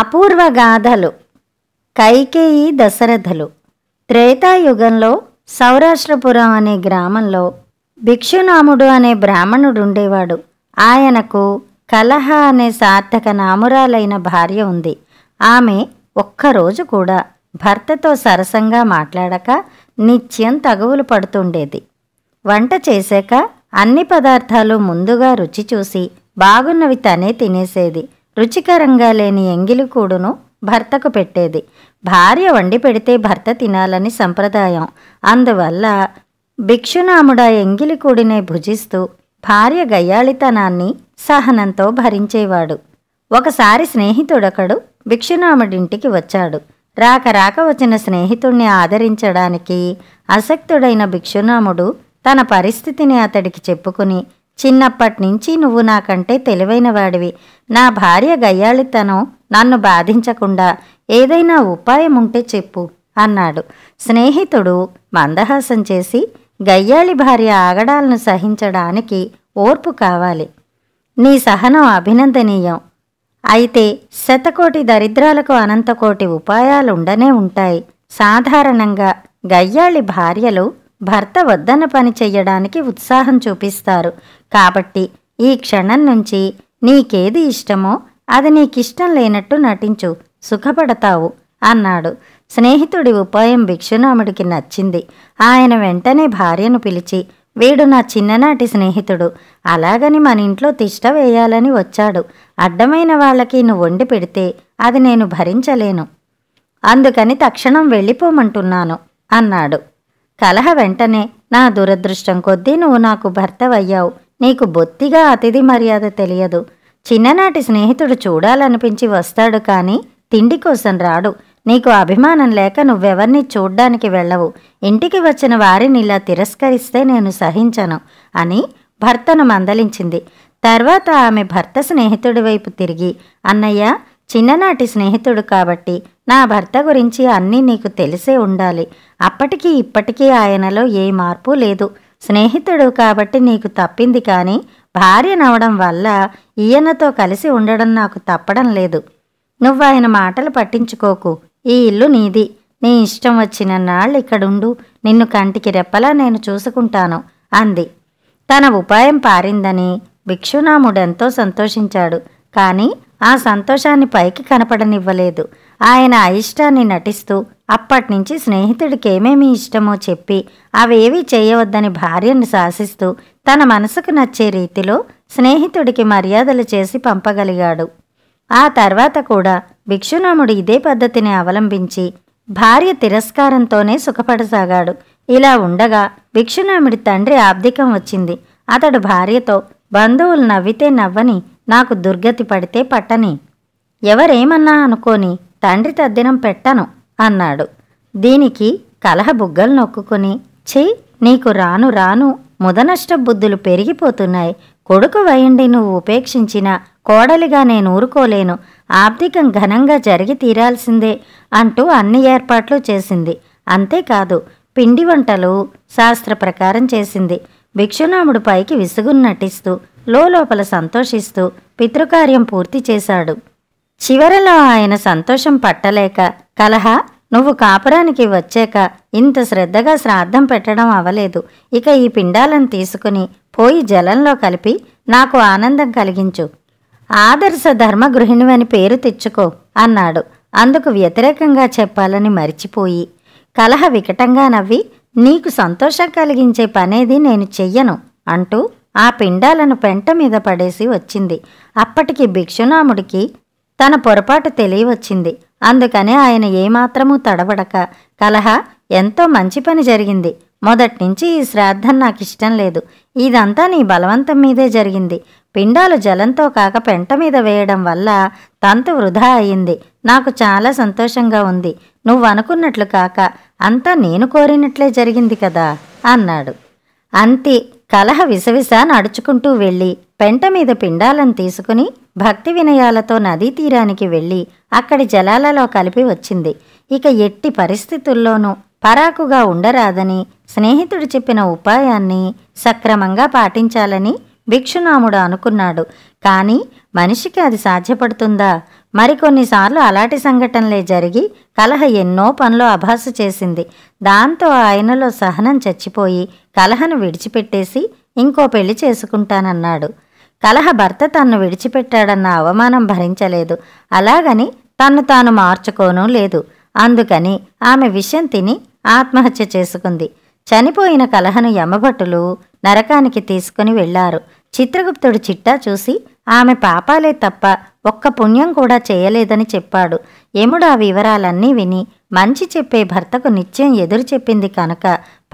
అపూర్వ గాథలు కైకేయి దశరథలు త్రేతాయుగంలో సౌరాష్ట్రపురం అనే గ్రామంలో భిక్షునాముడు అనే బ్రాహ్మణుడు ఉండేవాడు ఆయనకు కలహ అనే సార్థక నామురాలైన భార్య ఉంది ఆమె ఒక్కరోజు కూడా భర్తతో సరసంగా మాట్లాడక నిత్యం తగువులు పడుతుండేది వంట చేశాక అన్ని పదార్థాలు ముందుగా రుచి చూసి బాగున్నవి తనే తినేసేది రుచికరంగా లేని ఎంగిలి కూడును భర్తకు పెట్టేది భార్య వండి పెడితే భర్త తినాలని సంప్రదాయం అందువల్ల భిక్షునాముడా ఎంగిలి కూడినే భుజిస్తూ భార్య గయ్యాళితనాన్ని సహనంతో భరించేవాడు ఒకసారి స్నేహితుడొకడు భిక్షునాముడింటికి వచ్చాడు రాక రాక వచ్చిన స్నేహితుణ్ణి ఆదరించడానికి అసక్తుడైన భిక్షునాముడు తన పరిస్థితిని అతడికి చెప్పుకుని చిన్నప్పటి నుంచి నువ్వు నాకంటే తెలివైనవాడివి నా భార్య గయ్యాళితనం నన్ను బాధించకుండా ఏదైనా ఉపాయం ఉంటే చెప్పు అన్నాడు స్నేహితుడు మందహాసం చేసి గయ్యాళి భార్య ఆగడాలను సహించడానికి ఓర్పు కావాలి నీ సహనం అభినందనీయం అయితే శతకోటి దరిద్రాలకు అనంతకోటి ఉపాయాలుండనే ఉంటాయి సాధారణంగా గయ్యాళి భార్యలు భర్త వద్దన పని చెయ్యడానికి ఉత్సాహం చూపిస్తారు కాబట్టి ఈ క్షణం నుంచి నీకేది ఇష్టమో అది నీకిష్టం లేనట్టు నటించు సుఖపడతావు అన్నాడు స్నేహితుడి ఉపాయం భిక్షునాముడికి నచ్చింది ఆయన వెంటనే భార్యను పిలిచి వీడు నా చిన్ననాటి స్నేహితుడు అలాగని మన ఇంట్లో తిష్ట వేయాలని వచ్చాడు అడ్డమైన వాళ్ళకి నువ్వు వండి పెడితే అది నేను భరించలేను అందుకని తక్షణం వెళ్ళిపోమంటున్నాను అన్నాడు కలహ వెంటనే నా దురదృష్టం కొద్దీ నువ్వు నాకు భర్తవయ్యావు నీకు బొత్తిగా అతిథి మర్యాద తెలియదు చిన్ననాటి స్నేహితుడు చూడాలనిపించి వస్తాడు కానీ తిండి కోసం రాడు నీకు అభిమానం లేక నువ్వెవర్ని చూడ్డానికి వెళ్ళవు ఇంటికి వచ్చిన వారిని ఇలా తిరస్కరిస్తే నేను సహించను అని భర్తను మందలించింది తర్వాత ఆమె భర్త స్నేహితుడి వైపు తిరిగి అన్నయ్య చిన్ననాటి స్నేహితుడు కాబట్టి నా భర్త గురించి అన్నీ నీకు తెలిసే ఉండాలి అప్పటికీ ఇప్పటికీ ఆయనలో ఏ మార్పు లేదు స్నేహితుడు కాబట్టి నీకు తప్పింది కానీ భార్య నవ్వడం వల్ల ఈయనతో కలిసి ఉండడం నాకు తప్పడం లేదు నువ్వు ఆయన మాటలు పట్టించుకోకు ఈ ఇల్లు నీది నీ ఇష్టం వచ్చిన నాళ్ళు ఇక్కడుండు నిన్ను కంటికి రెప్పలా నేను చూసుకుంటాను అంది తన ఉపాయం పారిందని భిక్షునాముడెంతో సంతోషించాడు కానీ ఆ సంతోషాన్ని పైకి కనపడనివ్వలేదు ఆయన అయిష్టాన్ని నటిస్తూ అప్పటినుంచి స్నేహితుడికి ఏమేమి ఇష్టమో చెప్పి అవేవి చేయవద్దని భార్యను శాసిస్తూ తన మనసుకు నచ్చే రీతిలో స్నేహితుడికి మర్యాదలు చేసి పంపగలిగాడు ఆ తర్వాత కూడా భిక్షునాముడు ఇదే పద్ధతిని అవలంబించి భార్య తిరస్కారంతోనే సుఖపడసాగాడు ఇలా ఉండగా భిక్షునాముడి తండ్రి ఆబ్దికం వచ్చింది అతడు భార్యతో బంధువులు నవ్వితే నవ్వని నాకు దుర్గతి పడితే పట్టని ఎవరేమన్నా అనుకోని తండ్రి తద్దినం పెట్టను అన్నాడు దీనికి కలహ బుగ్గలు నొక్కుని చెయ్యి నీకు రాను రాను ముదనష్ట బుద్ధులు పెరిగిపోతున్నాయి కొడుకు వయండి నువ్వు ఉపేక్షించిన కోడలిగా నేను ఊరుకోలేను ఆర్థికం ఘనంగా జరిగి తీరాల్సిందే అంటూ అన్ని ఏర్పాట్లు చేసింది అంతేకాదు పిండి వంటలు శాస్త్ర ప్రకారం చేసింది భిక్షునాముడు పైకి విసుగును నటిస్తూ లోపల సంతోషిస్తూ పితృకార్యం పూర్తి చేశాడు చివరలో ఆయన సంతోషం పట్టలేక కలహ నువ్వు కాపురానికి వచ్చాక ఇంత శ్రద్ధగా శ్రాద్ధం పెట్టడం అవలేదు ఇక ఈ పిండాలను తీసుకుని పోయి జలంలో కలిపి నాకు ఆనందం కలిగించు ఆదర్శ ధర్మగృహిణివని పేరు తెచ్చుకో అన్నాడు అందుకు వ్యతిరేకంగా చెప్పాలని మరిచిపోయి కలహ వికటంగా నవ్వి నీకు సంతోషం కలిగించే పనేది నేను చెయ్యను అంటూ ఆ పిండాలను పెంట మీద పడేసి వచ్చింది అప్పటికి భిక్షునాముడికి తన పొరపాటు తెలియవచ్చింది అందుకనే ఆయన ఏమాత్రమూ తడబడక కలహ ఎంతో మంచి పని జరిగింది మొదట్నుంచి ఈ శ్రాద్ధం నాకు ఇష్టం లేదు ఇదంతా నీ బలవంతం మీదే జరిగింది పిండాలు జలంతో కాక పెంట మీద వేయడం వల్ల తంతు వృధా అయింది నాకు చాలా సంతోషంగా ఉంది నువ్వు అనుకున్నట్లు కాక అంతా నేను కోరినట్లే జరిగింది కదా అన్నాడు అంతే కలహ విసవిస నడుచుకుంటూ వెళ్ళి పెంట మీద పిండాలను తీసుకుని భక్తి వినయాలతో నదీ తీరానికి వెళ్ళి అక్కడి జలాలలో కలిపి వచ్చింది ఇక ఎట్టి పరిస్థితుల్లోనూ పరాకుగా ఉండరాదని స్నేహితుడు చెప్పిన ఉపాయాన్ని సక్రమంగా పాటించాలని భిక్షునాముడు అనుకున్నాడు కానీ మనిషికి అది సాధ్యపడుతుందా మరికొన్నిసార్లు అలాంటి సంఘటనలే జరిగి కలహ ఎన్నో పనులు అభాసు చేసింది దాంతో ఆయనలో సహనం చచ్చిపోయి కలహను విడిచిపెట్టేసి ఇంకో పెళ్లి చేసుకుంటానన్నాడు కలహ భర్త తన్ను విడిచిపెట్టాడన్న అవమానం భరించలేదు అలాగని తన్ను తాను మార్చుకోను లేదు అందుకని ఆమె విషయం తిని ఆత్మహత్య చేసుకుంది చనిపోయిన కలహను యమభటులు నరకానికి తీసుకుని వెళ్లారు చిత్రగుప్తుడు చిట్టా చూసి ఆమె పాపాలే తప్ప ఒక్క పుణ్యం కూడా చేయలేదని చెప్పాడు యముడు ఆ వివరాలన్నీ విని మంచి చెప్పే భర్తకు నిత్యం ఎదురు చెప్పింది కనుక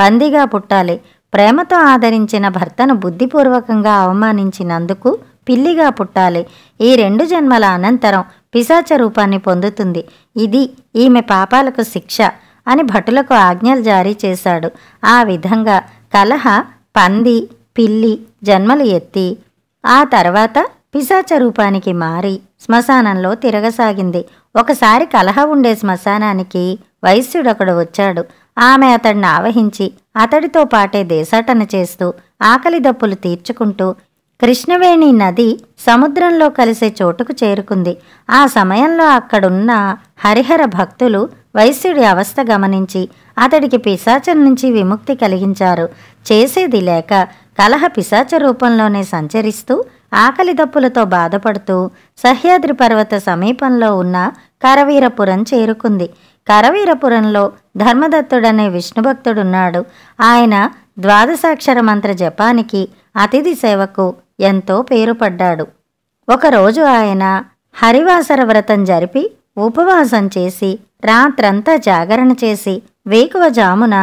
పందిగా పుట్టాలి ప్రేమతో ఆదరించిన భర్తను బుద్ధిపూర్వకంగా అవమానించినందుకు పిల్లిగా పుట్టాలి ఈ రెండు జన్మల అనంతరం పిశాచ రూపాన్ని పొందుతుంది ఇది ఈమె పాపాలకు శిక్ష అని భటులకు ఆజ్ఞలు జారీ చేశాడు ఆ విధంగా కలహ పంది పిల్లి జన్మలు ఎత్తి ఆ తర్వాత పిశాచ రూపానికి మారి శ్మశానంలో తిరగసాగింది ఒకసారి కలహ ఉండే శ్మశానానికి వైశ్యుడొకడు వచ్చాడు ఆమె అతడిని ఆవహించి అతడితో పాటే దేశాటన చేస్తూ ఆకలి దప్పులు తీర్చుకుంటూ కృష్ణవేణి నది సముద్రంలో కలిసే చోటుకు చేరుకుంది ఆ సమయంలో అక్కడున్న హరిహర భక్తులు వైశ్యుడి అవస్థ గమనించి అతడికి పిశాచం నుంచి విముక్తి కలిగించారు చేసేది లేక కలహ పిశాచ రూపంలోనే సంచరిస్తూ ఆకలి దప్పులతో బాధపడుతూ సహ్యాద్రి పర్వత సమీపంలో ఉన్న కరవీరపురం చేరుకుంది కరవీరపురంలో ధర్మదత్తుడనే విష్ణుభక్తుడున్నాడు ఆయన ద్వాదశాక్షర మంత్ర జపానికి అతిథి సేవకు ఎంతో పేరుపడ్డాడు ఒకరోజు ఆయన హరివాసర వ్రతం జరిపి ఉపవాసం చేసి రాత్రంతా జాగరణ చేసి వేకువజామున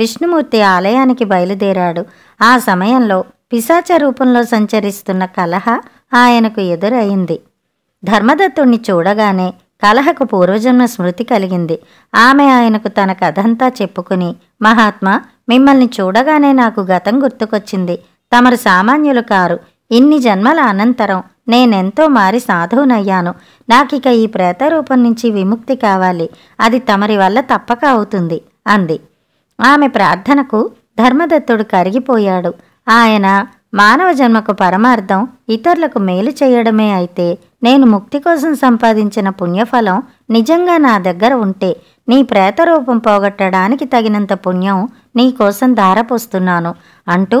విష్ణుమూర్తి ఆలయానికి బయలుదేరాడు ఆ సమయంలో పిశాచ రూపంలో సంచరిస్తున్న కలహ ఆయనకు ఎదురయింది ధర్మదత్తుణ్ణి చూడగానే కలహకు పూర్వజన్మ స్మృతి కలిగింది ఆమె ఆయనకు తన కథంతా చెప్పుకుని మహాత్మా మిమ్మల్ని చూడగానే నాకు గతం గుర్తుకొచ్చింది తమరు సామాన్యులు కారు ఇన్ని జన్మల అనంతరం నేనెంతో మారి సాధువునయ్యాను నాకిక ఈ ప్రేతరూపం నుంచి విముక్తి కావాలి అది తమరి వల్ల తప్పక అవుతుంది అంది ఆమె ప్రార్థనకు ధర్మదత్తుడు కరిగిపోయాడు ఆయన మానవ జన్మకు పరమార్థం ఇతరులకు మేలు చేయడమే అయితే నేను ముక్తి కోసం సంపాదించిన పుణ్యఫలం నిజంగా నా దగ్గర ఉంటే నీ ప్రేతరూపం పోగొట్టడానికి తగినంత పుణ్యం నీకోసం ధారపోస్తున్నాను అంటూ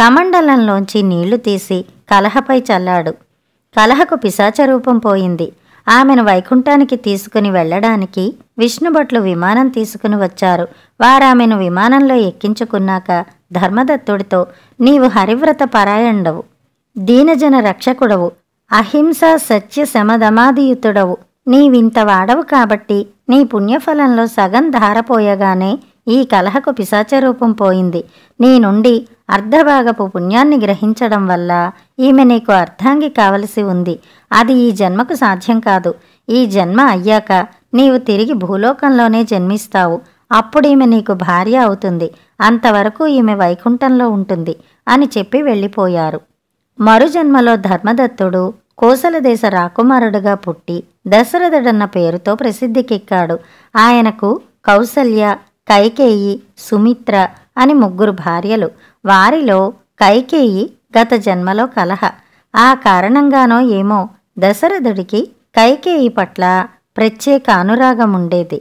కమండలంలోంచి నీళ్లు తీసి కలహపై చల్లాడు కలహకు పిశాచ రూపం పోయింది ఆమెను వైకుంఠానికి తీసుకుని వెళ్ళడానికి విష్ణుభట్లు విమానం తీసుకుని వచ్చారు వారామెను విమానంలో ఎక్కించుకున్నాక ధర్మదత్తుడితో నీవు హరివ్రత పరాయణుడవు దీనజన రక్షకుడవు అహింస సత్య శమధమాదియుతుడవు నీవింత వాడవు కాబట్టి నీ పుణ్యఫలంలో సగం ధారపోయగానే ఈ కలహకు పిశాచ రూపం పోయింది నీ నుండి అర్ధభాగపు పుణ్యాన్ని గ్రహించడం వల్ల ఈమె నీకు అర్ధాంగి కావలసి ఉంది అది ఈ జన్మకు సాధ్యం కాదు ఈ జన్మ అయ్యాక నీవు తిరిగి భూలోకంలోనే జన్మిస్తావు అప్పుడు ఈమె నీకు భార్య అవుతుంది అంతవరకు ఈమె వైకుంఠంలో ఉంటుంది అని చెప్పి వెళ్ళిపోయారు మరుజన్మలో ధర్మదత్తుడు కోసల దేశ రాకుమారుడుగా పుట్టి దశరథుడన్న పేరుతో ప్రసిద్ధికెక్కాడు ఆయనకు కౌసల్య కైకేయి సుమిత్ర అని ముగ్గురు భార్యలు వారిలో కైకేయి గత జన్మలో కలహ ఆ కారణంగానో ఏమో దశరథుడికి కైకేయి పట్ల ప్రత్యేక అనురాగం ఉండేది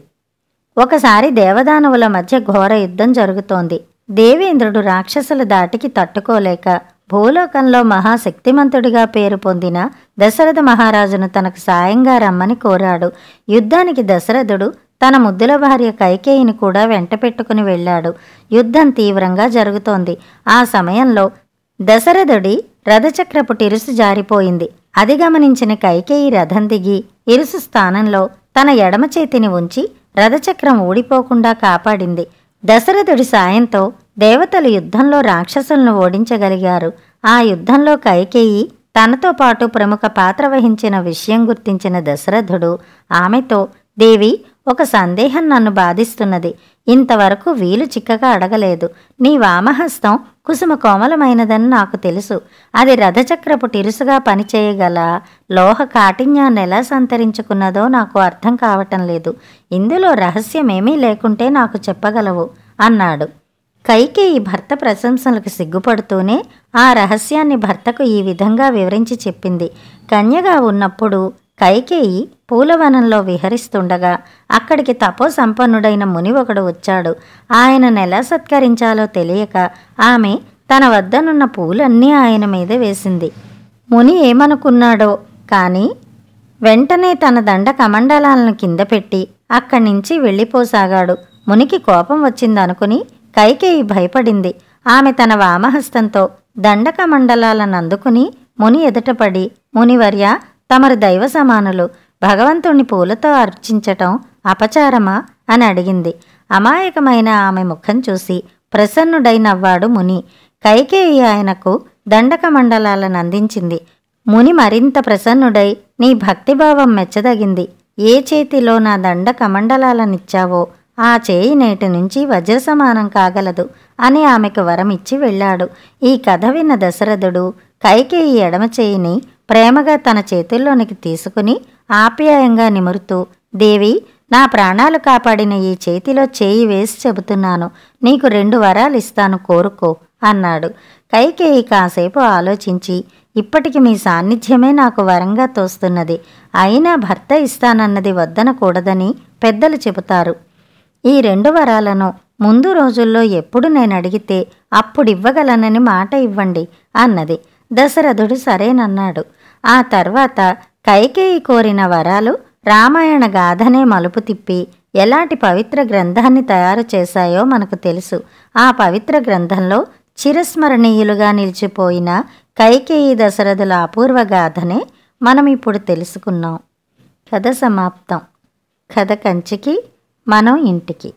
ఒకసారి దేవదానవుల మధ్య ఘోర యుద్ధం జరుగుతోంది దేవేంద్రుడు రాక్షసుల దాటికి తట్టుకోలేక భూలోకంలో మహాశక్తిమంతుడిగా పేరు పొందిన దశరథ మహారాజును తనకు సాయంగా రమ్మని కోరాడు యుద్ధానికి దశరథుడు తన ముద్దుల భార్య కైకేయిని కూడా వెంట పెట్టుకుని వెళ్ళాడు యుద్ధం తీవ్రంగా జరుగుతోంది ఆ సమయంలో దశరథుడి రథచక్రపు టిరుసు జారిపోయింది అది గమనించిన కైకేయి రథం దిగి ఇరుసు స్థానంలో తన ఎడమ చేతిని ఉంచి రథచక్రం ఊడిపోకుండా కాపాడింది దశరథుడి సాయంతో దేవతలు యుద్ధంలో రాక్షసులను ఓడించగలిగారు ఆ యుద్ధంలో కైకేయి తనతో పాటు ప్రముఖ పాత్ర వహించిన విషయం గుర్తించిన దశరథుడు ఆమెతో దేవి ఒక సందేహం నన్ను బాధిస్తున్నది ఇంతవరకు వీలు చిక్కగా అడగలేదు నీ వామహస్తం కుసుమ కోమలమైనదని నాకు తెలుసు అది రథచక్రపు టిరుసుగా పనిచేయగల లోహ కాఠిన్యాన్ని ఎలా సంతరించుకున్నదో నాకు అర్థం కావటం లేదు ఇందులో రహస్యమేమీ లేకుంటే నాకు చెప్పగలవు అన్నాడు కైకే ఈ భర్త ప్రశంసలకు సిగ్గుపడుతూనే ఆ రహస్యాన్ని భర్తకు ఈ విధంగా వివరించి చెప్పింది కన్యగా ఉన్నప్పుడు కైకేయి పూలవనంలో విహరిస్తుండగా అక్కడికి తపోసంపన్నుడైన ముని ఒకడు వచ్చాడు ఆయనను ఎలా సత్కరించాలో తెలియక ఆమె తన వద్దనున్న పూలన్నీ ఆయన మీద వేసింది ముని ఏమనుకున్నాడో కానీ వెంటనే తన దండ కమండలాలను కింద పెట్టి అక్కడి నుంచి వెళ్ళిపోసాగాడు మునికి కోపం వచ్చిందనుకుని కైకేయి భయపడింది ఆమె తన వామహస్తంతో దండక మండలాలను అందుకుని ముని ఎదుటపడి మునివర్య తమరు దైవ సమానులు భగవంతుణ్ణి పూలతో అర్చించటం అపచారమా అని అడిగింది అమాయకమైన ఆమె ముఖం చూసి ప్రసన్నుడైనవ్వాడు ముని కైకేయి ఆయనకు దండక మండలాలను అందించింది ముని మరింత ప్రసన్నుడై నీ భక్తిభావం మెచ్చదగింది ఏ చేతిలో నా దండ కమండలాలనిచ్చావో ఆ చేయి నేటి నుంచి వజ్రసమానం కాగలదు అని ఆమెకు వరమిచ్చి వెళ్ళాడు ఈ కథ విన్న దశరథుడు కైకేయి ఎడమ చేయిని ప్రేమగా తన చేతుల్లోనికి తీసుకుని ఆప్యాయంగా నిమురుతూ దేవి నా ప్రాణాలు కాపాడిన ఈ చేతిలో చేయి వేసి చెబుతున్నాను నీకు రెండు వరాలు ఇస్తాను కోరుకో అన్నాడు కైకేయి కాసేపు ఆలోచించి ఇప్పటికి మీ సాన్నిధ్యమే నాకు వరంగా తోస్తున్నది అయినా భర్త ఇస్తానన్నది వద్దనకూడదని పెద్దలు చెబుతారు ఈ రెండు వరాలను ముందు రోజుల్లో ఎప్పుడు నేను అడిగితే అప్పుడివ్వగలనని మాట ఇవ్వండి అన్నది దశరథుడు సరేనన్నాడు ఆ తర్వాత కైకేయి కోరిన వరాలు రామాయణ గాథనే మలుపు తిప్పి ఎలాంటి పవిత్ర గ్రంథాన్ని తయారు చేశాయో మనకు తెలుసు ఆ పవిత్ర గ్రంథంలో చిరస్మరణీయులుగా నిలిచిపోయిన కైకేయి దశరథుల అపూర్వ గాథనే మనం ఇప్పుడు తెలుసుకున్నాం కథ సమాప్తం కథ కంచికి మనం ఇంటికి